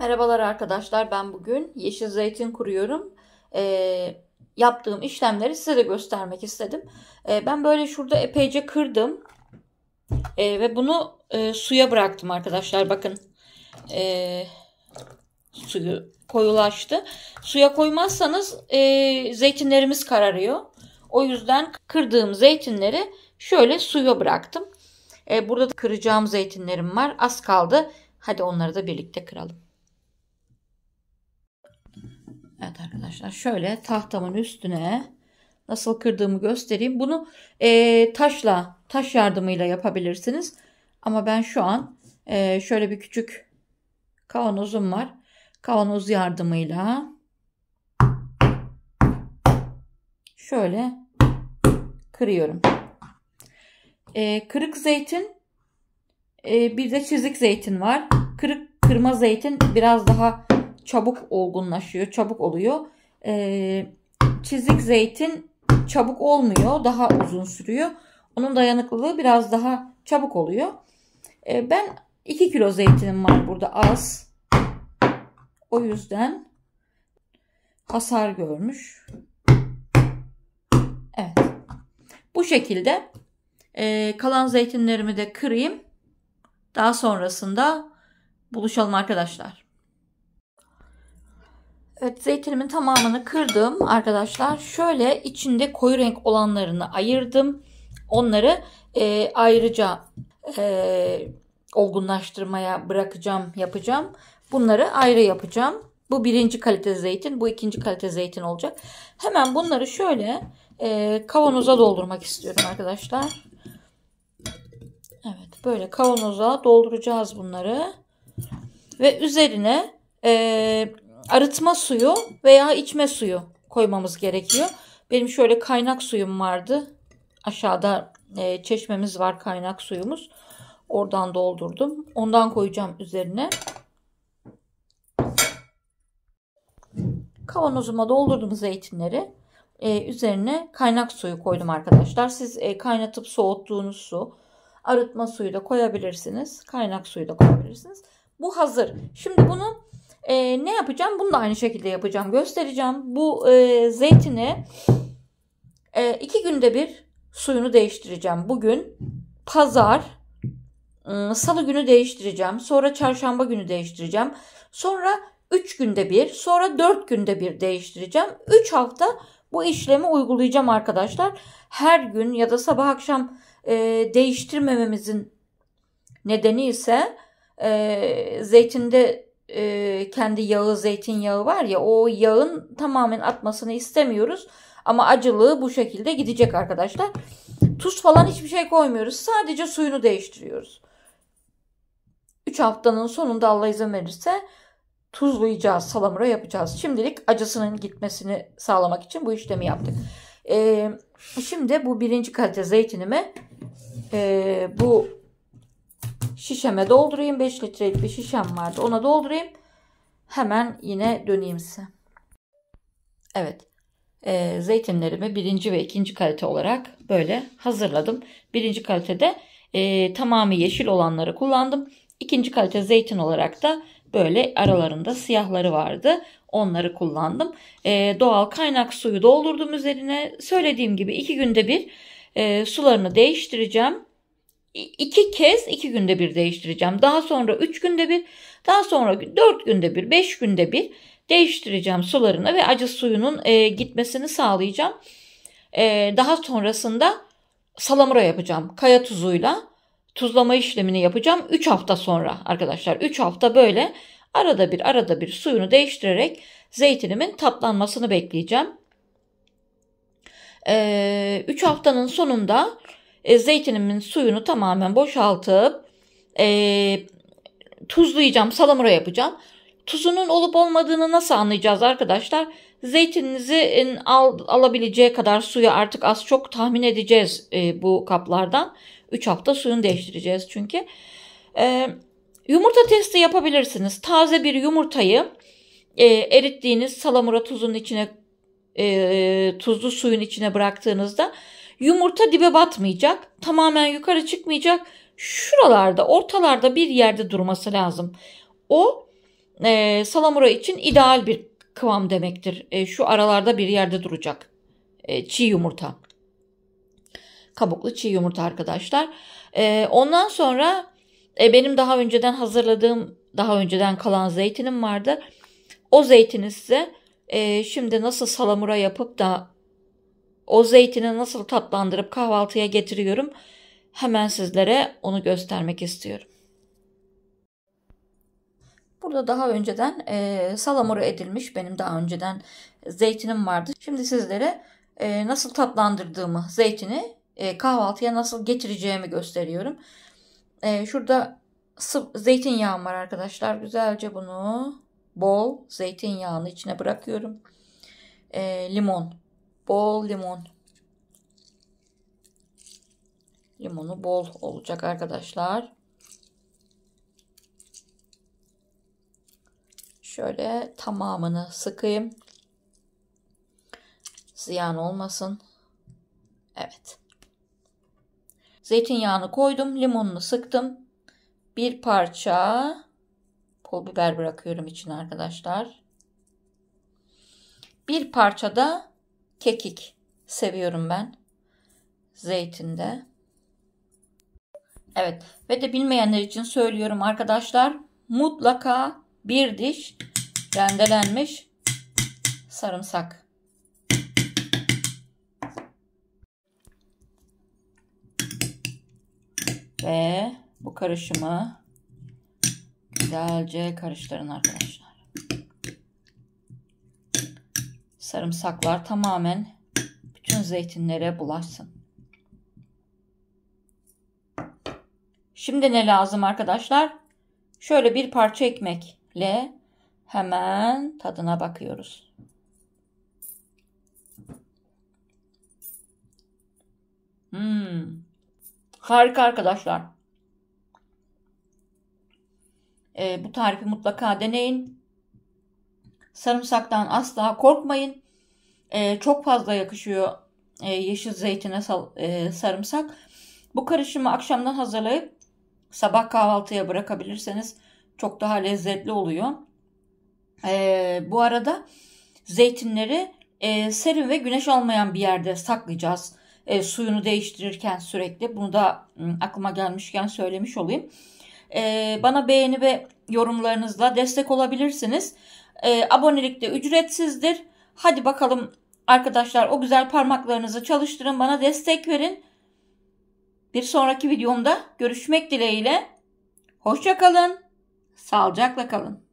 Merhabalar arkadaşlar ben bugün yeşil zeytin kuruyorum. E, yaptığım işlemleri size de göstermek istedim. E, ben böyle şurada epeyce kırdım. E, ve bunu e, suya bıraktım arkadaşlar bakın. E, suyu koyulaştı. Suya koymazsanız e, zeytinlerimiz kararıyor. O yüzden kırdığım zeytinleri şöyle suya bıraktım. E, burada da kıracağım zeytinlerim var. Az kaldı. Hadi onları da birlikte kıralım. Evet arkadaşlar şöyle tahtamın üstüne nasıl kırdığımı göstereyim. Bunu e, taşla, taş yardımıyla yapabilirsiniz. Ama ben şu an e, şöyle bir küçük kavanozum var. Kavanoz yardımıyla şöyle kırıyorum. E, kırık zeytin e, bir de çizik zeytin var. Kırık kırma zeytin biraz daha çabuk olgunlaşıyor, çabuk oluyor. E, çizik zeytin çabuk olmuyor, daha uzun sürüyor. Onun dayanıklılığı biraz daha çabuk oluyor. E, ben 2 kilo zeytinim var burada az. O yüzden hasar görmüş. Evet. Bu şekilde e, kalan zeytinlerimi de kırayım. Daha sonrasında buluşalım arkadaşlar. Evet zeytinimin tamamını kırdım arkadaşlar. Şöyle içinde koyu renk olanlarını ayırdım. Onları e, ayrıca e, olgunlaştırmaya bırakacağım yapacağım. Bunları ayrı yapacağım. Bu birinci kalite zeytin. Bu ikinci kalite zeytin olacak. Hemen bunları şöyle e, kavanoza doldurmak istiyorum arkadaşlar. Evet böyle kavanoza dolduracağız bunları. Ve üzerine e, arıtma suyu veya içme suyu koymamız gerekiyor. Benim şöyle kaynak suyum vardı. Aşağıda e, çeşmemiz var kaynak suyumuz. Oradan doldurdum. Ondan koyacağım üzerine. Kavanozuma doldurdum zeytinleri. E, üzerine kaynak suyu koydum arkadaşlar. Siz e, kaynatıp soğuttuğunuz su, arıtma suyu da koyabilirsiniz. Kaynak suyu da koyabilirsiniz. Bu hazır. Şimdi bunun e, ne yapacağım? Bunu da aynı şekilde yapacağım. Göstereceğim. Bu e, zeytini e, iki günde bir suyunu değiştireceğim. Bugün pazar, ıı, salı günü değiştireceğim. Sonra çarşamba günü değiştireceğim. Sonra 3 günde bir, sonra 4 günde bir değiştireceğim. 3 hafta bu işlemi uygulayacağım arkadaşlar. Her gün ya da sabah akşam e, değiştirmememizin nedeni ise e, zeytinde e, kendi yağı zeytinyağı var ya o yağın tamamen atmasını istemiyoruz. Ama acılığı bu şekilde gidecek arkadaşlar. Tuz falan hiçbir şey koymuyoruz. Sadece suyunu değiştiriyoruz. 3 haftanın sonunda Allah izin verirse tuzlayacağız, salamura yapacağız. Şimdilik acısının gitmesini sağlamak için bu işlemi yaptık. Ee, şimdi bu birinci kalite zeytinimi e, bu şişeme doldurayım. 5 litrelik bir şişem vardı. Ona doldurayım. Hemen yine döneyim size. Evet. E, zeytinlerimi birinci ve ikinci kalite olarak böyle hazırladım. Birinci kalitede e, tamamı yeşil olanları kullandım. İkinci kalite zeytin olarak da böyle aralarında siyahları vardı. Onları kullandım. E, doğal kaynak suyu doldurdum üzerine. Söylediğim gibi iki günde bir e, sularını değiştireceğim iki kez iki günde bir değiştireceğim. Daha sonra üç günde bir, daha sonra dört günde bir, beş günde bir değiştireceğim sularını ve acı suyunun e, gitmesini sağlayacağım. E, daha sonrasında salamura yapacağım. Kaya tuzuyla tuzlama işlemini yapacağım. üç hafta sonra arkadaşlar Üç hafta böyle arada bir arada bir suyunu değiştirerek zeytinimin tatlanmasını bekleyeceğim. 3 ee, haftanın sonunda e, zeytinimin suyunu tamamen boşaltıp e, tuzlayacağım, salamura yapacağım. Tuzunun olup olmadığını nasıl anlayacağız arkadaşlar? Zeytininizi e, al, alabileceği kadar suyu artık az çok tahmin edeceğiz e, bu kaplardan. 3 hafta suyunu değiştireceğiz çünkü. E, yumurta testi yapabilirsiniz. Taze bir yumurtayı e, erittiğiniz salamura tuzun içine e, tuzlu suyun içine bıraktığınızda Yumurta dibe batmayacak. Tamamen yukarı çıkmayacak. Şuralarda ortalarda bir yerde durması lazım. O e, salamura için ideal bir kıvam demektir. E, şu aralarda bir yerde duracak. E, çiğ yumurta. Kabuklu çiğ yumurta arkadaşlar. E, ondan sonra e, benim daha önceden hazırladığım daha önceden kalan zeytinim vardı. O zeytini size e, şimdi nasıl salamura yapıp da o zeytini nasıl tatlandırıp kahvaltıya getiriyorum hemen sizlere onu göstermek istiyorum. Burada daha önceden e, salamura edilmiş benim daha önceden zeytinim vardı. Şimdi sizlere e, nasıl tatlandırdığımı zeytini e, kahvaltıya nasıl getireceğimi gösteriyorum. E, şurada sıv, zeytinyağım var arkadaşlar. Güzelce bunu bol zeytinyağını içine bırakıyorum. E, limon Bol limon. Limonu bol olacak arkadaşlar. Şöyle tamamını sıkayım. Ziyan olmasın. Evet. Zeytinyağını koydum. Limonunu sıktım. Bir parça pul biber bırakıyorum için arkadaşlar. Bir parça da Kekik seviyorum ben. Zeytinde. Evet ve de bilmeyenler için söylüyorum arkadaşlar. Mutlaka bir diş rendelenmiş sarımsak. Ve bu karışımı güzelce karıştırın arkadaşlar. sarımsaklar tamamen bütün zeytinlere bulaşsın. Şimdi ne lazım arkadaşlar? Şöyle bir parça ekmekle hemen tadına bakıyoruz. Hmm. Harika arkadaşlar. Ee, bu tarifi mutlaka deneyin. Sarımsaktan asla korkmayın. E, çok fazla yakışıyor e, yeşil zeytine sal, e, sarımsak. Bu karışımı akşamdan hazırlayıp sabah kahvaltıya bırakabilirseniz çok daha lezzetli oluyor. E, bu arada zeytinleri e, serin ve güneş almayan bir yerde saklayacağız. E, suyunu değiştirirken sürekli bunu da aklıma gelmişken söylemiş olayım. E, bana beğeni ve yorumlarınızla destek olabilirsiniz. E, abonelik de ücretsizdir. Hadi bakalım arkadaşlar o güzel parmaklarınızı çalıştırın. Bana destek verin. Bir sonraki videomda görüşmek dileğiyle. Hoşçakalın. Sağlıcakla kalın.